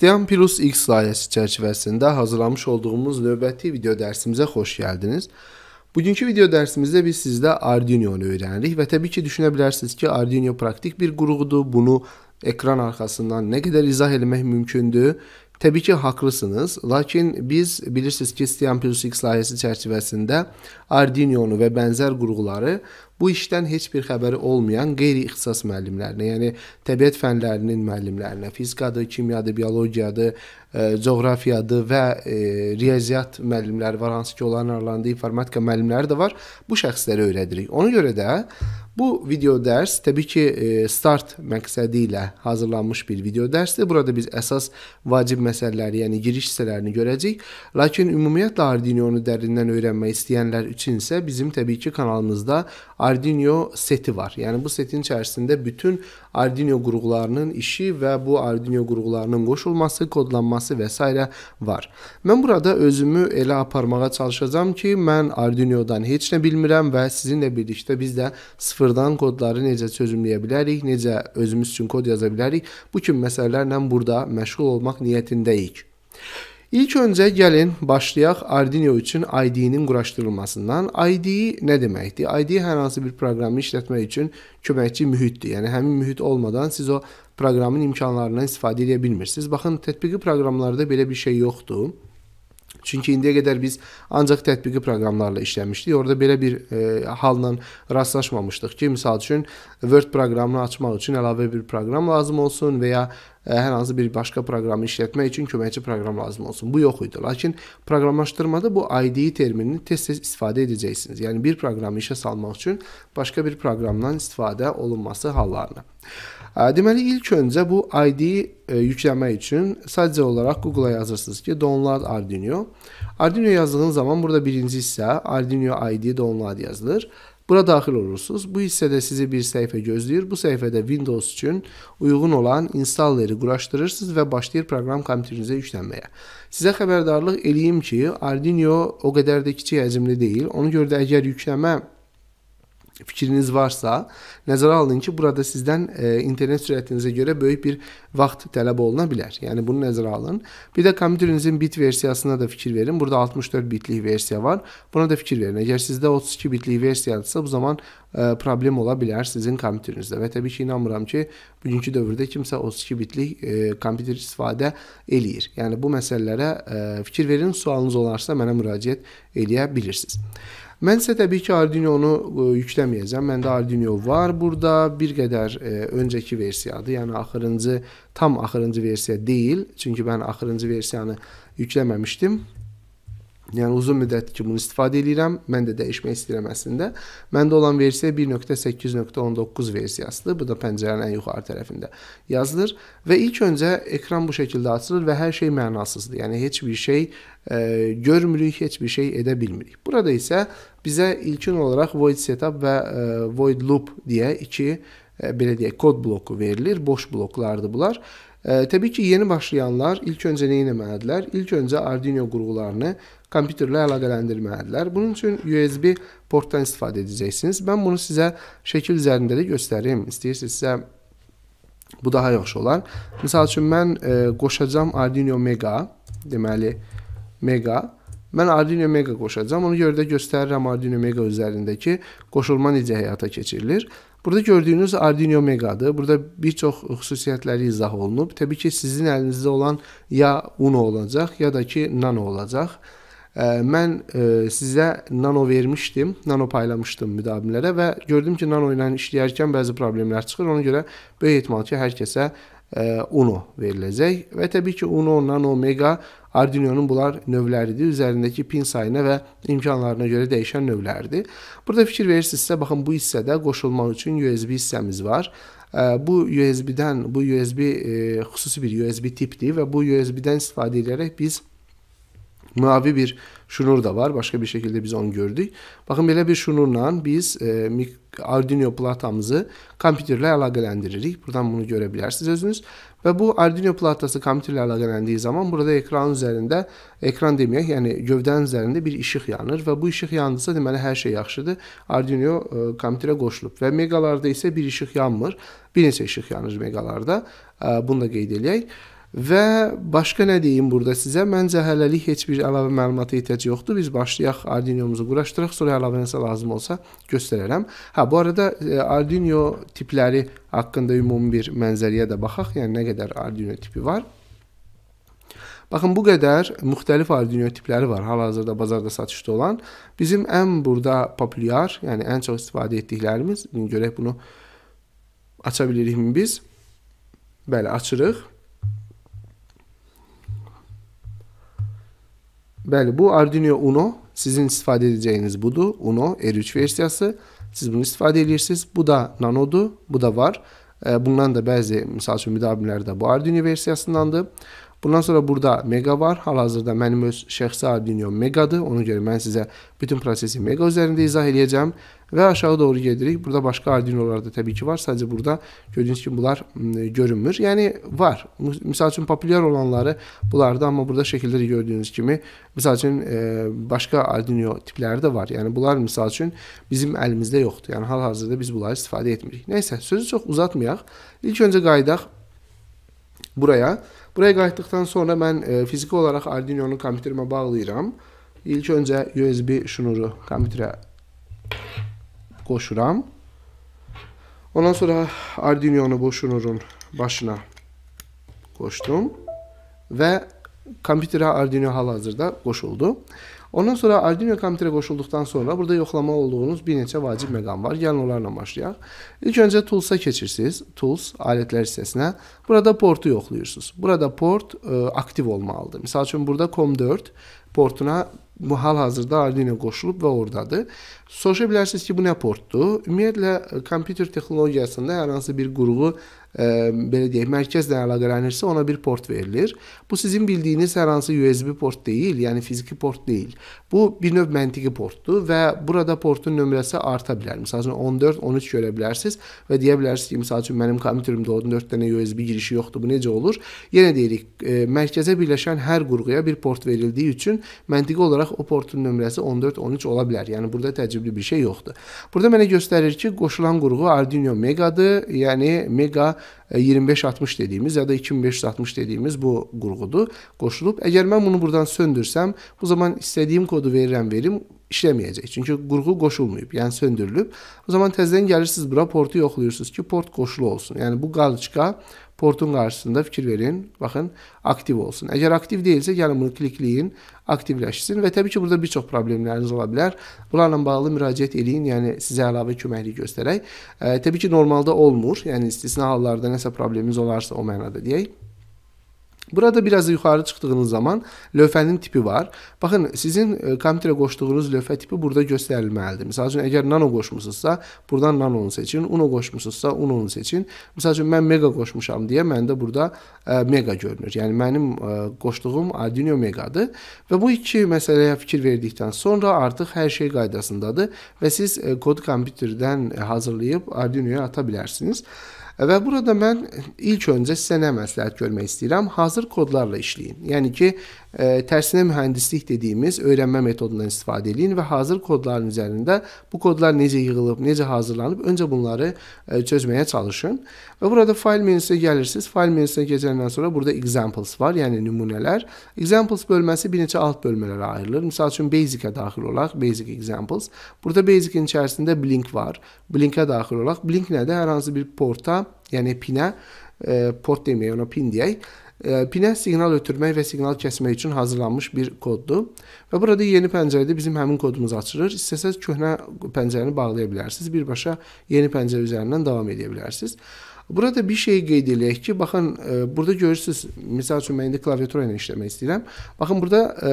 İstəyən Plus X layihəsi çərçivəsində hazırlamış olduğumuz növbəti video dərsimizə xoş gəldiniz. Bugünkü video dərsimizdə biz sizdə Arduino-nu öyrənirik və təbii ki, düşünə bilərsiniz ki, Arduino praktik bir qurğudur. Bunu ekran arxasından nə qədər izah etmək mümkündür? Təbii ki, haqlısınız. Lakin biz bilirsiniz ki, istəyən Plus X layihəsi çərçivəsində Arduino-nu və bənzər qurğuları bu işdən heç bir xəbəri olmayan qeyri-ixtisas müəllimlərinə, yəni təbiət fənlərinin müəllimlərinə, fizikadır, kimyadır, biologiyadır, e, coğrafiyadır və e, riyaziyyat müəllimləri var, hansı ki, onların aralarında informatika müəllimləri də var. Bu şəxslərə öyrədirik. Ona görə də Bu video dərs təbii ki, e, start məqsədi ilə hazırlanmış bir video dərsdir. Burada biz əsas vacib məsələləri, yəni giriş hissələrini görəcəyik. Lakin ümumiyyətlə Arduino-nu dərindən öyrənmək istəyənlər üçün isə bizim təbii ki, kanalımızda Arduino seti var. Yəni bu setin içərisində bütün Arduino qurğularının işi və bu Arduino qurğularının qoşulması, kodlanması və s. var. Mən burada özümü elə aparmağa çalışacağam ki, mən Arduino'dan heç nə bilmirəm və sizinlə birlikdə biz də sıfırdan kodları necə çözümləyə bilərik, necə özümüz üçün kod yaza bilərik. Bu kimi məsələlərlə burada məşğul olmaq niyyətindəyik. İlk öncə gəlin başlayaq Arduino üçün IDE-nin quraşdırılmasından. IDE nə deməkdir? IDE hər hansı bir proqramı işlətmək üçün köməkçi mühitdir. Yəni həmin mühit olmadan siz o proqramın imkanlarından istifadə edə bilmirsiniz. Baxın, tətbiqi proqramlarda belə bir şey yoxdur. Çünki indiyə qədər biz ancaq tətbiqi proqramlarla işləmişdik. Orada belə bir e, halla rastlaşmamışdıq ki, məsəl üçün Word proqramını açmaq üçün əlavə bir proqram lazım olsun və ya ə, e, hər hansı bir başqa proqramı işlətmək üçün köməkçi proqram lazım olsun. Bu yox idi. Lakin proqramlaşdırmada bu IDE terminini tez-tez istifadə edəcəksiniz. Yəni bir proqramı işə salmaq üçün başqa bir proqramdan istifadə olunması hallarına. Deməli ilk öncə bu ID-yi e, yükləmək üçün sadəcə olaraq Google-a yazırsınız ki, download Arduino. Arduino yazdığınız zaman burada birinci hissə Arduino ID download yazılır. Bura daxil olursunuz. Bu hissədə sizi bir səhifə gözləyir. Bu səhifədə Windows üçün uyğun olan installeri quraşdırırsınız və başlayır proqram kompüterinizə yüklənməyə. Sizə xəbərdarlıq eləyim ki, Arduino o qədər də kiçik həcmli deyil. Ona görə də əgər yüklənmə fikriniz varsa, nəzərə alın ki, burada sizdən e, internet sürətinizə görə böyük bir vaxt tələb oluna bilər. Yəni bunu nəzərə alın. Bir də kompüterinizin bit versiyasına da fikir verin. Burada 64 bitlik versiya var. Buna da fikir verin. Əgər sizdə 32 bitlik versiyadırsa, bu zaman e, problem ola bilər sizin kompüterinizdə. Və təbii ki, inanmıram ki, bugünkü dövrdə kimsə 32 bitlik e, kompüter istifadə eləyir. Yəni bu məsələlərə e, fikir verin. Sualınız olarsa mənə müraciət eləyə bilirsiniz. Mən isə təbii ki, Arduino-nu e, yükləməyəcəm. Məndə Arduino var. Burada bir qədər ə, e, öncəki versiyadır. Yəni axırıncı tam axırıncı versiya deyil, çünki mən axırıncı versiyanı yükləməmişdim. Yəni uzun müddət ki bunu istifadə edirəm. Mən də dəyişmək istəyirəm əslində. Məndə olan versiya 1.8.19 versiyasıdır. Bu da pəncərənin ən yuxarı tərəfində yazılır və ilk öncə ekran bu şəkildə açılır və hər şey mənasızdır. Yəni heç bir şey ə, e, görmürük, heç bir şey edə bilmirik. Burada isə bizə ilkin olaraq void setup və e, void loop deyə iki e, belə deyək kod bloku verilir. Boş bloklardır bunlar. E, təbii ki, yeni başlayanlar ilk öncə nə etməlidirlər? İlk öncə Arduino qurğularını kompüterlə əlaqələndirməlidirlər. Bunun üçün USB portdan istifadə edəcəksiniz. Mən bunu sizə şəkil üzərində də göstərim. İstəyirsinizsə bu daha yaxşı olar. Məsəl üçün mən e, qoşacağam Arduino Mega, deməli Mega Mən Arduino Mega qoşacağam. Ona görə də göstərirəm Arduino Mega üzərindəki qoşulma necə həyata keçirilir. Burada gördüyünüz Arduino Mega'dır. Burada bir çox xüsusiyyətləri izah olunub. Təbii ki, sizin əlinizdə olan ya Uno olacaq, ya da ki Nano olacaq. Mən sizə Nano vermişdim, Nano paylamışdım müdavimlərə və gördüm ki, Nano ilə işləyərkən bəzi problemlər çıxır. Ona görə böyük ehtimal ki, hər kəsə Uno veriləcək və təbii ki, Uno, Nano, Mega Arduino'nun bunlar növləridir. Üzərindəki pin sayına və imkanlarına görə dəyişən növlərdir. Burada fikir verirsinizsə, baxın bu hissədə qoşulmaq üçün USB hissəmiz var. Bu USB-dən, bu USB e, xüsusi bir USB tipdir və bu USB-dən istifadə edərək biz mavi bir şunur da var. Başka bir şekilde biz onu gördük. Bakın belə bir şunurla biz e, Arduino platamızı kompüterlə əlaqələndiririk. Buradan bunu görə bilərsiniz özünüz. Və bu Arduino platası kompüterlə əlaqələndiyi zaman burada ekran üzərində, ekran deməyək, yəni gövdənin üzərində bir işıq yanır və bu işıq yandısa deməli hər şey yaxşıdır. Arduino e, kompüterə qoşulub və megalarda isə bir işıq yanmır. Bir neçə işıq yanır megalarda. E, bunu da qeyd eləyək. Və başqa nə deyim burada sizə? Məncə hələlik heç bir əlavə məlumata ehtiyac yoxdur. Biz başlayaq Arduino-muzu quraşdıraq, sonra əlavə nəsə lazım olsa göstərərəm. Hə, bu arada e, Arduino tipləri haqqında ümumi bir mənzərəyə də baxaq. Yəni nə qədər Arduino tipi var? Baxın, bu qədər müxtəlif Arduino tipləri var hal-hazırda bazarda satışda olan. Bizim ən burada populyar, yəni ən çox istifadə etdiklərimiz, görək bunu aça bilirikmi biz? Bəli, açırıq. Bəli, bu Arduino Uno sizin istifadə edəcəyiniz budur. Uno R3 versiyası. Siz bunu istifadə edirsiniz. Bu da Nano'dur. Bu da var. Ee, bundan da bəzi misal üçün müdavimələr də bu Arduino versiyasındandır. Bundan sonra burada mega var. Hal-hazırda mənim öz şəxsi arduiniyom megadır. Ona görə mən sizə bütün prosesi mega üzərində izah edəcəm və aşağı doğru gedirik. Burada başqa arduinolar da təbii ki var. Sadəcə burada gördüyünüz kimi bunlar görünmür. Yəni var. Məsəl üçün populyar olanları bunlardır, amma burada şəkildə də gördüyünüz kimi məsəl üçün e, başqa arduino tipləri də var. Yəni bunlar məsəl üçün bizim əlimizdə yoxdur. Yəni hal-hazırda biz bunları istifadə etmirik. Nəysə, sözü çox uzatmayaq. İlk öncə qayıdaq buraya. Buraya qayıtdıqdan sonra mən e, fiziki olaraq Arduino-nu kompüterimə bağlayıram. İlk öncə USB şnuru kompüterə qoşuram. Ondan sonra Arduino-nu bu şnurun başına qoşdum və kompüterə Arduino hal-hazırda qoşuldu. Ondan sonra Arduino kompüterə qoşulduqdan sonra burada yoxlama olduğunuz bir neçə vacib məqam var. Gəlin onlarla başlayaq. İlk öncə Tools-a keçirsiniz. Tools alətlər hissəsinə. Burada portu yoxlayırsınız. Burada port ə, e, aktiv olmalıdır. Məsəl üçün burada COM4 portuna bu hal-hazırda Arduino qoşulub və ordadır. Soruşa bilərsiniz ki, bu nə portdur? Ümumiyyətlə e, kompüter texnologiyasında hər hansı bir qurğu belə deyək, mərkəzlə əlaqələnirsə, ona bir port verilir. Bu sizin bildiyiniz hər hansı USB port deyil, yəni fiziki port deyil. Bu bir növ məntiqi portdur və burada portun nömrəsi arta bilər. Məsələn 14, 13 görə bilərsiniz və deyə bilərsiniz ki, məsəl üçün mənim kompüterimdə 14 dənə USB girişi yoxdur. Bu necə olur? Yenə deyirik, e, mərkəzə birləşən hər qurğuya bir port verildiyi üçün məntiqi olaraq o portun nömrəsi 14, 13 ola bilər. Yəni burada təcrübli bir şey yoxdur. Burada mənə göstərir ki, qoşulan qurğu Arduino Megadır, yəni Mega 25-60 dediyimiz ya da 2560 dediyimiz bu qurğudur qoşulub. Əgər mən bunu buradan söndürsəm, bu zaman istədiyim kodu verirəm, verim işləməyəcək. Çünki qurğu qoşulmayıb, yəni söndürülüb. O zaman təzədən gəlirsiniz bura portu yoxlayırsınız ki, port qoşulu olsun. Yəni bu qaliçka portun qarşısında fikir verin. Baxın, aktiv olsun. Əgər aktiv deyilsə, gəlin bunu klikləyin, aktivləşsin və təbii ki, burada bir çox problemləriniz ola bilər. Bunlarla bağlı müraciət eləyin, yəni sizə əlavə köməklik göstərək. E, təbii ki, normalda olmur. Yəni istisna hallarda nəsə problemimiz olarsa o mənada deyək. Burada biraz yuxarı çıxdığınız zaman lövhənin tipi var. Baxın, sizin e, kompüterə qoşduğunuz lövhə tipi burada göstərilməlidir. Məsəl üçün, əgər nano qoşmusunuzsa, buradan nano-nu seçin. Uno qoşmusunuzsa, uno-nu seçin. Məsəl üçün, mən mega qoşmuşam deyə məndə burada ə, e, mega görünür. Yəni, mənim ə, e, qoşduğum Arduino megadır. Və bu iki məsələyə fikir verdikdən sonra artıq hər şey qaydasındadır və siz ə, kod kompüterdən hazırlayıb Arduino-ya ata bilərsiniz. Və burada mən ilk öncə sizə nə məsləhət görmək istəyirəm? Hazır kodlarla işləyin. Yəni ki, e, tersine mühendislik dediğimiz öğrenme metodundan istifadə edin və hazır kodların üzərində bu kodlar necə yığılıb, necə hazırlanıb, öncə bunları e, çözməyə çalışın. Və burada fayl menüsünə gəlirsiniz. Fayl menüsünə keçəndən sonra burada examples var, yəni nümunələr. Examples bölməsi bir neçə alt bölmələrə ayrılır. Məsəl üçün basic-ə daxil olaq, basic examples. Burada basic-in içərisində blink var. Blink-ə daxil olaq. Blink nədir? Hər hansı bir porta, yəni pinə, e, port deməyə ona pin deyək pinə siqnal ötürmək və siqnal kəsmək üçün hazırlanmış bir koddur. Və burada yeni pəncərədə bizim həmin kodumuz açılır. İstəsəz köhnə pəncərəni bağlaya bilərsiniz. Birbaşa yeni pəncərə üzərindən davam edə bilərsiniz. Burada bir şey qeyd eləyək ki, baxın, e, burada görürsüz, misal üçün mən indi klaviatura ilə işləmək istəyirəm. Baxın, burada e,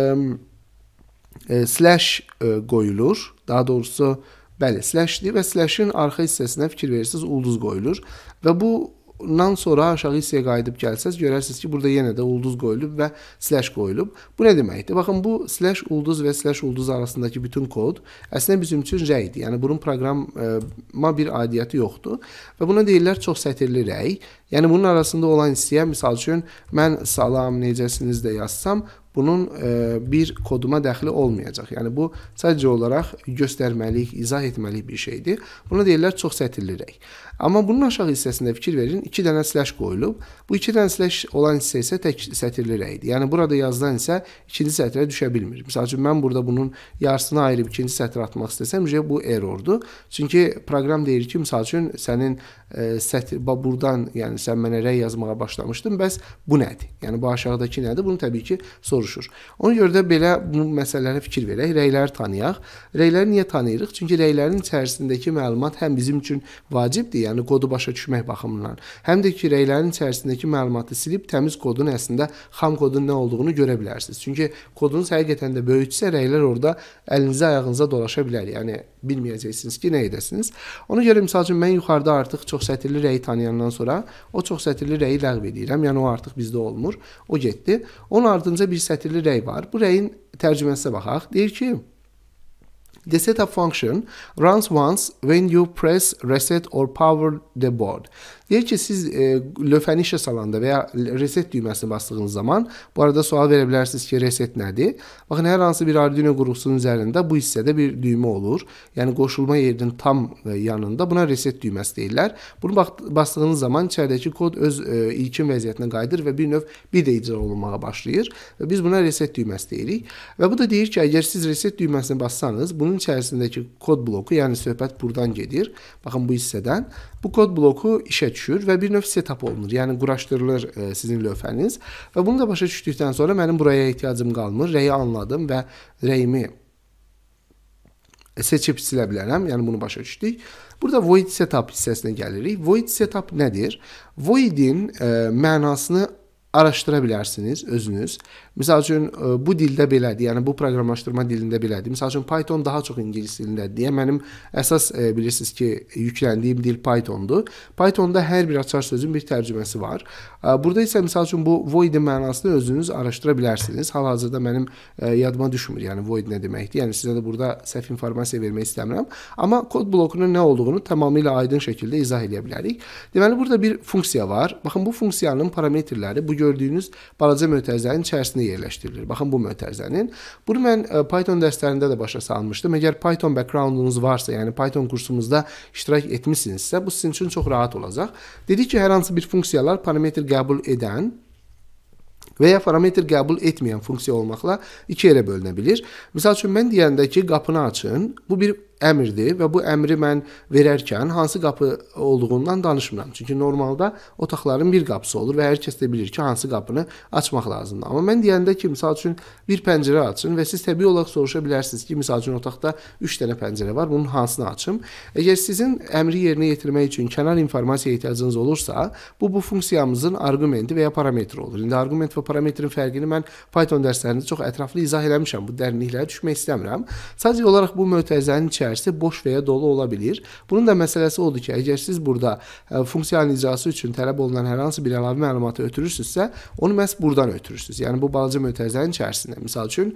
e, slash e, qoyulur. Daha doğrusu, bəli, slashdir və slashin arxa hissəsinə fikir verirsiniz, ulduz qoyulur və bu dan sonra aşağı hissəyə qayıdıb gəlsəz görərsiniz ki, burada yenə də ulduz qoyulub və slash qoyulub. Bu nə deməkdir? Baxın bu slash ulduz və slash ulduz arasındakı bütün kod əslində bizim üçün rəy idi. Yəni bunun proqrama e, bir aidiyyəti yoxdur və buna deyirlər çox sətirli rəy. Yəni bunun arasında olan hissəyə misal üçün mən salam necəsiniz də yazsam bunun e, bir koduma dəxli olmayacaq. Yəni bu sadəcə olaraq göstərməliyik, izah etməliyik bir şeydir. Buna deyirlər çox sətirli rəy. Amma bunun aşağı hissəsində fikir verin, 2 dənə slash qoyulub. Bu 2 dənə slash olan hissə isə tək sətirli rəydir. Yəni burada yazılan isə ikinci sətrə düşə bilmir. Məsəl üçün mən burada bunun yarısını ayırıb ikinci sətrə atmaq istəsəm, işte bu errordur. Çünki proqram deyir ki, məsəl üçün sənin ə, e, sətr ba burdan, yəni sən mənə rəy yazmağa başlamışdın, bəs bu nədir? Yəni bu aşağıdakı nədir? Bunu təbii ki soruşur. Ona görə də belə bu məsələlərə fikir verək, rəyləri tanıyaq. Rəyləri niyə tanıyırıq? Çünki rəylərin içərisindəki məlumat həm bizim üçün vacibdir, yəni kodu başa düşmək baxımından, həm də ki rəylərin içərisindəki məlumatı silib təmiz kodun əslində xam kodun nə olduğunu görə bilərsiniz. Çünki kodunuz həqiqətən də böyüksə rəylər orada əlinizə ayağınıza dolaşa bilər. Yəni bilməyəcəksiniz ki, nə edəsiniz. Ona görə məsəl üçün mən yuxarıda artıq çox sətirli rəyi tanıyandan sonra o çox sətirli rəyi ləğv edirəm. Yəni o artıq bizdə olmur. O getdi. Onun ardınca bir sətirli rəy var. Bu rəyin tərcüməsinə baxaq. Deyir ki, The setup function runs once when you press reset or power the board. Deyir ki, siz e, lövhəni işə salanda və ya reset düyməsini basdığınız zaman, bu arada sual verə bilərsiniz ki, reset nədir? Baxın, hər hansı bir Arduino qurğusunun üzərində bu hissədə bir düymə olur. Yəni qoşulma yerinin tam e, yanında buna reset düyməsi deyirlər. Bunu basdığınız zaman içəridəki kod öz e, ilkin vəziyyətinə qayıdır və bir növ bir də icra olunmağa başlayır və biz buna reset düyməsi deyirik. Və bu da deyir ki, əgər siz reset düyməsini bassanız, bunun içərisindəki kod bloku, yəni söhbət buradan gedir. Baxın bu hissədən bu kod bloku işə düşür və bir növ setap olunur. Yəni quraşdırılır e, sizin lövhəniz və bunu da başa düşdükdən sonra mənim buraya ehtiyacım qalmır. Rəyi anladım və rəyimi seçib silə bilərəm. Yəni bunu başa düşdük. Burada void setup hissəsinə gəlirik. Void setup nədir? Voidin e, mənasını araşdıra bilərsiniz özünüz. Məsəl üçün e, bu dildə belədir, yəni bu proqramlaşdırma dilində belədir. Məsəl üçün Python daha çox ingilis dilindədir. Deyə mənim əsas e, bilirsiniz ki, yükləndiyim dil Pythondur. Pythonda hər bir açar sözün bir tərcüməsi var. E, burada isə məsəl üçün bu void mənasını özünüz araşdıra bilərsiniz. Hal-hazırda mənim yadıma düşmür, yəni void nə deməkdir. Yəni sizə də burada səhv informasiya vermək istəmirəm, amma kod blokunun nə olduğunu tamamilə aydın şəkildə izah edə bilərik. Deməli burada bir funksiya var. Baxın bu funksiyanın parametrləri bu gördüyünüz balaca mötərizənin içərisində yerləşdirilir. Baxın bu mötərizənin. Bunu mən e, Python dərslərində də başa salmışdım. Əgər Python backgroundunuz varsa, yəni Python kursumuzda iştirak etmisinizsə, bu sizin üçün çox rahat olacaq. Dedik ki, hər hansı bir funksiyalar parametr qəbul edən və ya parametr qəbul etməyən funksiya olmaqla iki yerə bölünə bilir. Məsəl üçün mən deyəndə ki, qapını açın, bu bir əmrdir və bu əmri mən verərkən hansı qapı olduğundan danışmıram. Çünki normalda otaqların bir qapısı olur və hər kəs də bilir ki, hansı qapını açmaq lazımdır. Amma mən deyəndə ki, məsəl üçün bir pəncərə açın və siz təbii olaraq soruşa bilərsiniz ki, məsəl üçün otaqda 3 dənə pəncərə var, bunun hansını açım? Əgər sizin əmri yerinə yetirmək üçün kənar informasiya ehtiyacınız olursa, bu bu funksiyamızın arqumenti və ya parametri olur. İndi arqument və parametrin fərqini mən Python dərslərində çox ətraflı izah eləmişəm. Bu dərinliklərə düşmək istəmirəm. Sadəcə olaraq bu mötərizənin içərisində içərisi boş və ya dolu ola bilir. Bunun da məsələsi odur ki, əgər siz burada e, funksiyanın icrası üçün tələb olunan hər hansı bir əlavə məlumatı ötürürsünüzsə, onu məhz buradan ötürürsünüz. Yəni bu balaca mötərizənin içərisində. Məsəl üçün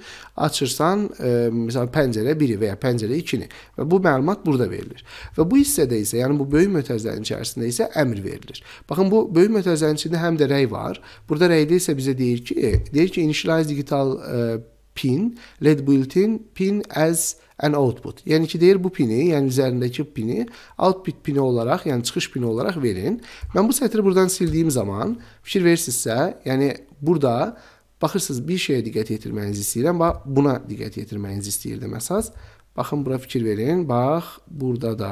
açırsan, e, məsəl pəncərə 1-i və ya pəncərə 2-ni və bu məlumat burada verilir. Və bu hissədə isə, yəni bu böyük mötərizənin içərisində isə əmr verilir. Baxın bu böyük mötərizənin içində həm də rəy var. Burada rəydə isə bizə deyir ki, e, deyir ki, initialize digital e, pin, LED built-in pin as an output. Yəni ki, deyir bu pini, yəni üzərindəki pini output pini olaraq, yəni çıxış pini olaraq verin. Mən bu sətri buradan sildiyim zaman fikir versinizsə, yəni burada baxırsınız bir şeyə diqqət yetirməyinizi istəyirəm, bax buna diqqət yetirməyinizi istəyirdim əsas. Baxın bura fikir verin. Bax burada da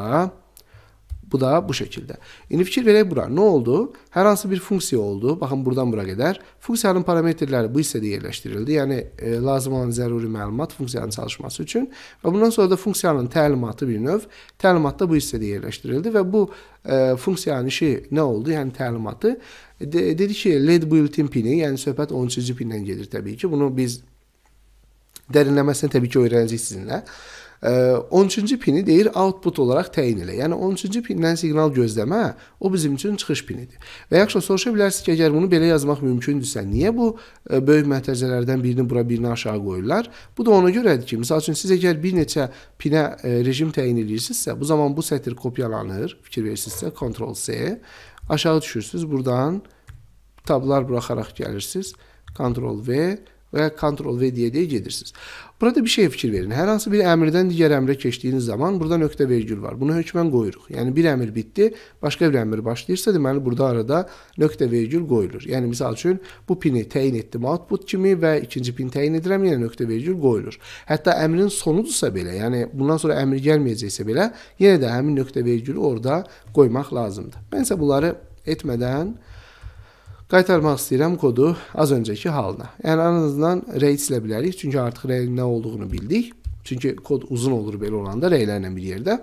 Bu da bu şəkildə. İndi fikir verək bura. Nə oldu? Hər hansı bir funksiya oldu. Baxın buradan bura qədər. Funksiyanın parametrləri bu hissədə yerləşdirildi. Yəni e, lazım olan zəruri məlumat funksiyanın çalışması üçün və bundan sonra da funksiyanın təlimatı bir növ təlimatda bu hissədə yerləşdirildi və bu e, funksiyanın işi nə oldu? Yəni təlimatı e, de, dedi ki, LED built-in pini, yəni söhbət 13-cü pindən gedir təbii ki. Bunu biz dərinləməsinə təbii ki öyrənəcəyik sizinlə. 13-cü pini deyir output olaraq təyin elə. Yəni 13-cü pindən siqnal gözləmə, o bizim üçün çıxış pinidir. Və yaxşı soruşa bilərsiniz ki, əgər bunu belə yazmaq mümkündürsə, niyə bu e, böyük mətəzələrdən birini bura, birini aşağı qoyurlar? Bu da ona görədir ki, məsəl üçün siz əgər bir neçə pinə e, rejim təyin edirsinizsə, bu zaman bu sətr kopyalanır. Fikir verirsinizsə, Ctrl C aşağı düşürsüz, buradan tablar buraxaraq gəlirsiniz. Ctrl V və Ctrl V deyə deyə gedirsiniz. Burada bir şeyə fikir verin. Hər hansı bir əmrdən digər əmrə keçdiyiniz zaman burada nöqtə vergül var. Bunu hökmən qoyuruq. Yəni bir əmr bitdi, başqa bir əmr başlayırsa, deməli burada arada nöqtə vergül qoyulur. Yəni misal üçün bu pini təyin etdim output kimi və ikinci pin təyin edirəm, yenə yəni, nöqtə vergül qoyulur. Hətta əmrin sonudursa belə, yəni bundan sonra əmr gəlməyəcəksə belə, yenə də həmin nöqtə vergülü orada qoymaq lazımdır. Mən isə bunları etmədən Qaytarmaq istəyirəm kodu az öncəki halına. Yəni ən azından reyslə bilərik, çünki artıq reyin nə olduğunu bildik. Çünki kod uzun olur belə olanda reylərlə bir yerdə.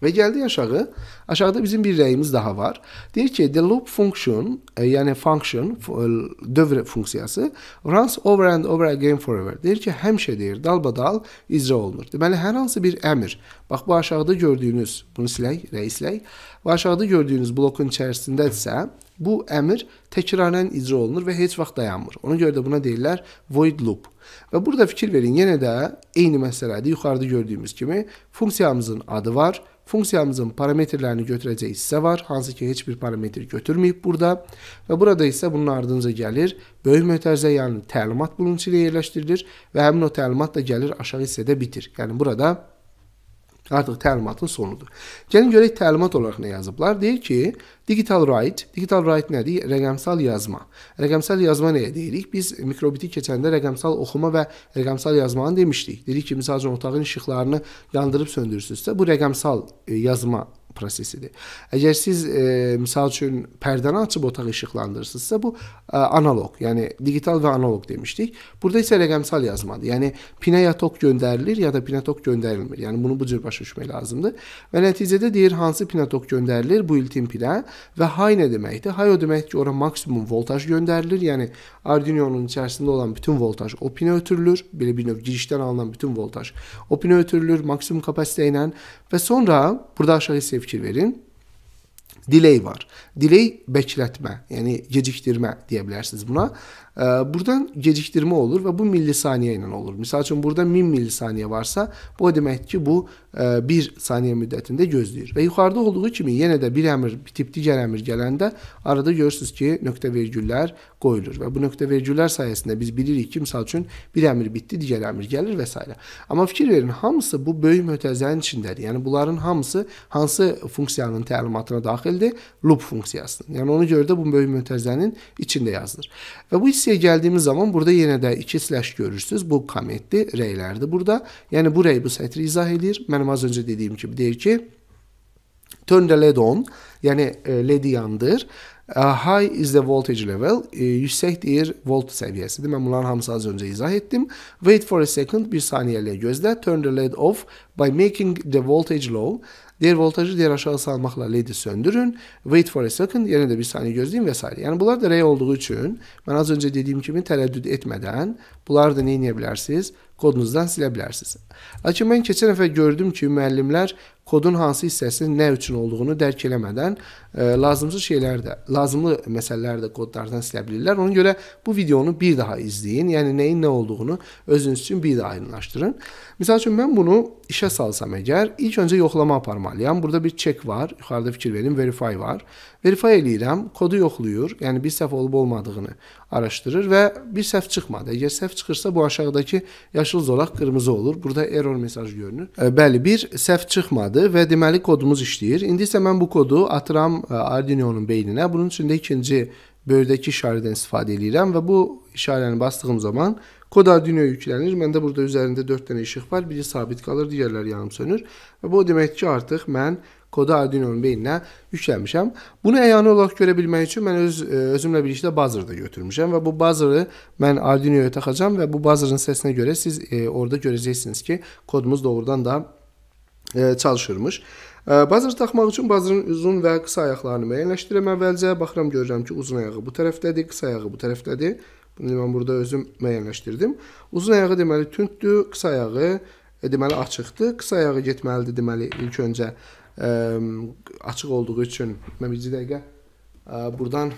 Və gəldik aşağı. Aşağıda bizim bir rəyimiz daha var. Deyir ki, the loop function, e, yəni function, e, dövr funksiyası runs over and over again forever. Deyir ki, həmişə deyir, dalbadal icra olunur. Deməli, hər hansı bir əmr, bax bu aşağıda gördüyünüz, bunu silək, rəy silək, bu aşağıda gördüyünüz blokun içərisindədirsə, Bu əmr təkrarən icra olunur və heç vaxt dayanmır. Ona görə də buna deyirlər void loop. Və burada fikir verin, yenə də eyni məsələdir. Yuxarıda gördüyümüz kimi funksiyamızın adı var, funksiyamızın parametrlərini götürəcək hissə var, hansı ki, heç bir parametr götürməyib burada və burada isə bunun ardınca gəlir, böyük mötərizə, yəni təlimat bunun içində yerləşdirilir və həmin o təlimat da gəlir aşağı hissədə bitir. Yəni burada Artıq təlimatın sonudur. Gəlin görək təlimat olaraq nə yazıblar. Deyir ki, digital write, digital write nədir? Rəqəmsal yazma. Rəqəmsal yazma nəyə deyirik? Biz mikrobiti keçəndə rəqəmsal oxuma və rəqəmsal yazmanı demişdik. Dedik ki, məsəl üçün otağın işıqlarını yandırıb söndürürsünüzsə, bu rəqəmsal e, yazma prosesidir. Əgər siz e, misal üçün pərdəni açıb otaq işıqlandırırsınızsa bu e, analoq, yəni digital və analoq demişdik. Burada isə rəqəmsal yazmadır. Yəni pinə ya tok göndərilir ya da pinə tok göndərilmir. Yəni bunu bu cür başa düşmək lazımdır. Və nəticədə deyir hansı pinə tok göndərilir? Bu iltin pinə və hay nə deməkdir? Hay o deməkdir ki, ora maksimum voltaj göndərilir. Yəni Arduino'nun içərisində olan bütün voltaj o pinə ötürülür. Belə bir növ girişdən alınan bütün voltaj o pinə ötürülür maksimum kapasitə ilə və sonra burada aşağı sevk fikir verin. Delay var. Delay bəklətmə, yəni gecikdirmə deyə bilərsiniz buna. Buradan gecikdirmə olur və bu millisaniyə ilə olur. Məsəl üçün burada 1000 millisaniyə varsa, bu o deməkdir ki, bu 1 e, saniyə müddətində gözləyir. Və yuxarıda olduğu kimi yenə də bir əmr bitib digər əmr gələndə arada görürsüz ki, nöqtə vergüllər qoyulur və bu nöqtə vergüllər sayəsində biz bilirik ki, məsəl üçün bir əmr bitdi, digər əmr gəlir və s. Amma fikir verin, hamısı bu böyük mötərizənin içindədir. Yəni bunların hamısı hansı funksiyanın təlimatına daxildir? Loop funksiyasının. Yəni ona görə də bu böyük mötərizənin içində yazılır. Və bu hissə X'ye geldiğimiz zaman burada yine de iki slash görürsünüz. Bu kommentdir, rəylərdir burada. Yani bu rəy bu sətri izah edir. Benim az önce dediğim gibi deyir ki, turn the led on, yəni e, ledi yandır. E, High is the voltage level, e, Yüksek deyir volt səviyyəsidir. Mən bunların hamısı az önce izah ettim. Wait for a second, bir saniyəliyə gözlə. Turn the led off by making the voltage low. Diğer voltajı diğer aşağı salmaqla ledi söndürün. Wait for a second. Yenə də bir saniyə gözləyin və s. Yəni bunlar da rey olduğu üçün mən az öncə dediyim kimi tərəddüd etmədən bunları da nə edə bilərsiniz? kodunuzdan silə bilərsiniz. Lakin mən keçən dəfə gördüm ki, müəllimlər kodun hansı hissəsinin nə üçün olduğunu dərk eləmədən e, lazımlı şeyləri də, lazımlı məsələləri də kodlardan silə bilirlər. Ona görə bu videonu bir daha izləyin. Yəni nəyin nə olduğunu özünüz üçün bir daha aydınlaşdırın. Məsəl üçün mən bunu işə salsam əgər, ilk öncə yoxlama aparmalıyam. Burada bir check var. Yuxarıda fikir verin, verify var verify eləyirəm, kodu yoxlayır, yəni bir səhv olub olmadığını araşdırır və bir səhv çıxmadı. Əgər səhv çıxırsa bu aşağıdakı yaşıl zolaq qırmızı olur. Burada error mesajı görünür. E, bəli, bir səhv çıxmadı və deməli kodumuz işləyir. İndi isə mən bu kodu atıram e, Arduino'nun beyninə. Bunun üçün də ikinci böyürdəki işarədən istifadə edirəm və bu işarəni bastığım zaman kod Arduino yüklənir. Məndə burada üzərində 4 dənə işıq var. Biri sabit qalır, digərləri yanım sönür. Və bu o deməkdir ki, artıq mən kodu Arduino'nun beyninə yükləmişəm. Bunu əyanə olaraq görə bilmək üçün mən öz e, özümlə birlikdə buzzer'da götürmüşəm və bu buzzer'ı mən Arduino'ya taxacağam və bu buzzer'ın səsinə görə siz e, orada görəcəksiniz ki, kodumuz doğrudan da e, çalışırmış. E, buzzer taxmaq üçün buzzerın uzun və qısa ayaqlarını müəyyənləşdirəm əvvəlcə. Baxıram görürəm ki, uzun ayağı bu tərəfdədir, qısa ayağı bu tərəfdədir. Bunu mən burada özüm müəyyənləşdirdim. Uzun ayağı deməli tünddür, qısa ayağı e, deməli açıqdır. Qısa ayağı getməlidir deməli ilk öncə ə, açıq olduğu üçün mən bir dəqiqə ə, burdan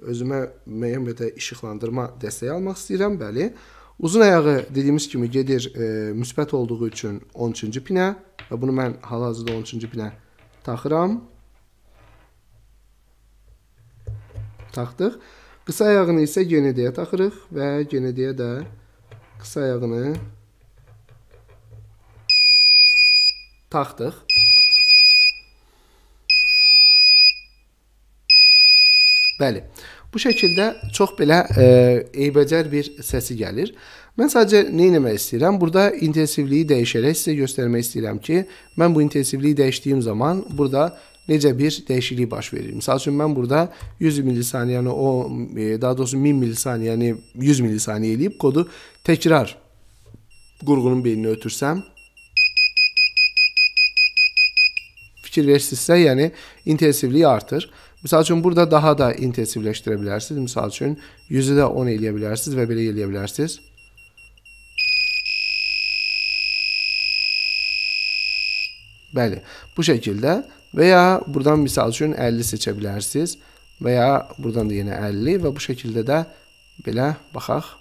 özümə müəyyən bir işıqlandırma dəstəyi almaq istəyirəm, bəli. Uzun ayağı dediyimiz kimi gedir ə, müsbət olduğu üçün 13-cü pinə və bunu mən hal-hazırda 13-cü pinə taxıram. Taxdıq. Qısa ayağını isə genediyə taxırıq və genidiyə də qısa ayağını Taxdıq. Bəli. Bu şəkildə çox belə e, eybəcər bir səsi gəlir. Mən sadəcə nə etmək istəyirəm? Burada intensivliyi dəyişərək sizə göstərmək istəyirəm ki, mən bu intensivliyi dəyişdiyim zaman burada necə bir dəyişiklik baş verir. Məsəl üçün mən burada 100 milisaniyəni o e, daha doğrusu 1000 milisaniyəni 100 milisaniyə eləyib kodu təkrar qurğunun beyninə ötürsəm fikir versinizsə, yəni intensivliyi artır. Məsəl üçün burada daha da intensivləşdirə bilərsiniz. Məsəl üçün 100-ü də 10 eləyə bilərsiniz və belə eləyə bilərsiniz. Bəli, bu şəkildə və ya buradan misal üçün 50 seçə bilərsiniz və ya buradan da yenə 50 və bu şəkildə də belə baxaq.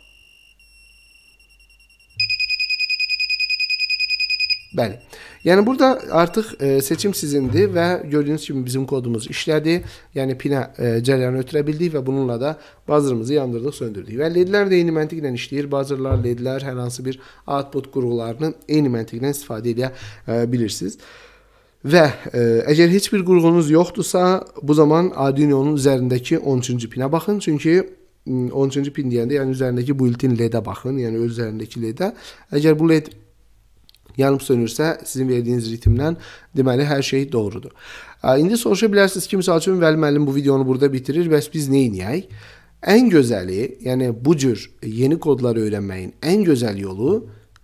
Bəli. Yəni burada artıq e, seçim sizindir və gördüyünüz kimi bizim kodumuz işlədi. Yəni pinə e, cərəyanı ötürə bildik və bununla da buzzerımızı yandırdıq, söndürdük. Və ledlər də eyni məntiqlə işləyir. Buzzerlar, ledlər hər hansı bir output qurğularının eyni məntiqlə istifadə edə e, bilirsiniz. Və e, əgər heç bir qurğunuz yoxdursa, bu zaman Arduino'nun üzərindəki 13-cü pinə baxın, çünki 13-cü pin deyəndə yəni üzərindəki built-in LED-ə baxın, yəni öz üzərindəki LED-ə. Əgər bu LED yanıb sönürsə, sizin verdiyiniz ritmdən deməli hər şey doğrudur. İndi soruşa bilərsiniz ki, məsəl üçün Vəli müəllim bu videonu burada bitirir, bəs biz nə edəyik? Ən gözəli, yəni bu cür yeni kodlar öyrənməyin ən gözəl yolu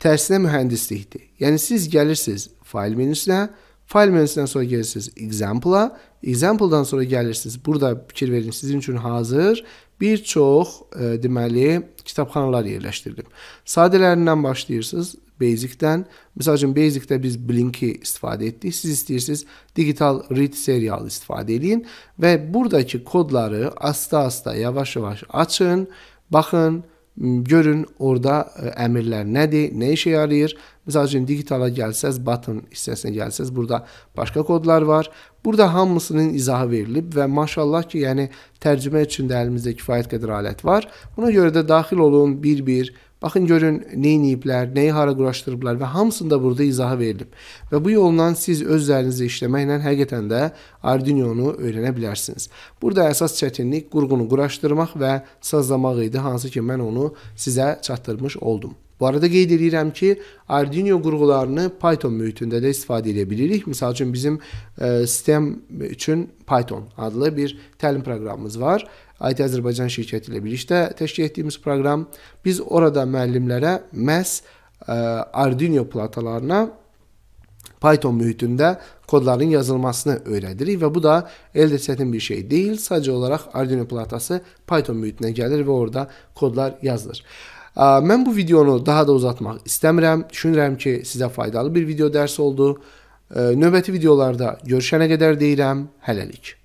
tərsinə mühəndislikdir. Yəni siz gəlirsiniz fayl menüsünə, fayl menüsündən sonra gəlirsiniz example-a, example-dan sonra gəlirsiniz. Burada fikir verin, sizin üçün hazır bir çox e, deməli kitabxanalar yerləşdirilib. Sadələrindən başlayırsınız Basic-dən. Məsəl üçün Basic-də biz Blink-i istifadə etdik. Siz istəyirsiniz Digital Read serialı istifadə edin və buradakı kodları asta-asta, yavaş-yavaş açın, baxın, Hmm, görün orada e, əmrlər nədir, nə işə yarayır. Məsəl üçün digitala gəlsəz, button hissəsinə gəlsəz, burada başqa kodlar var. Burada hamısının izahı verilib və maşallah ki, yəni tərcümə üçün də əlimizdə kifayət qədər alət var. Buna görə də daxil olun, bir-bir Baxın görün neyniyiblər, nəyi hara quraşdırıblar və hamısında burada izahı verilib. Və bu yolla siz öz üzərinizdə işləməklə həqiqətən də Arduino-nu öyrənə bilərsiniz. Burada əsas çətinlik qurğunu quraşdırmaq və sazlamaq idi, hansı ki mən onu sizə çatdırmış oldum. Bu arada qeyd edirəm ki, Arduino qurğularını Python mühitində də istifadə edə bilirik. Məsəl üçün bizim e, sistem üçün Python adlı bir təlim proqramımız var IT Azərbaycan şirkəti ilə birlikdə təşkil etdiyimiz proqram. Biz orada müəllimlərə məhz e, Arduino platalarına Python mühitində kodların yazılmasını öyrədirik və bu da əldə çətin bir şey deyil. Sadəcə olaraq Arduino platası Python mühitinə gəlir və orada kodlar yazılır. E, mən bu videonu daha da uzatmaq istəmirəm. Düşünürəm ki, sizə faydalı bir video dərsi oldu. E, növbəti videolarda görüşənə qədər deyirəm, hələlik.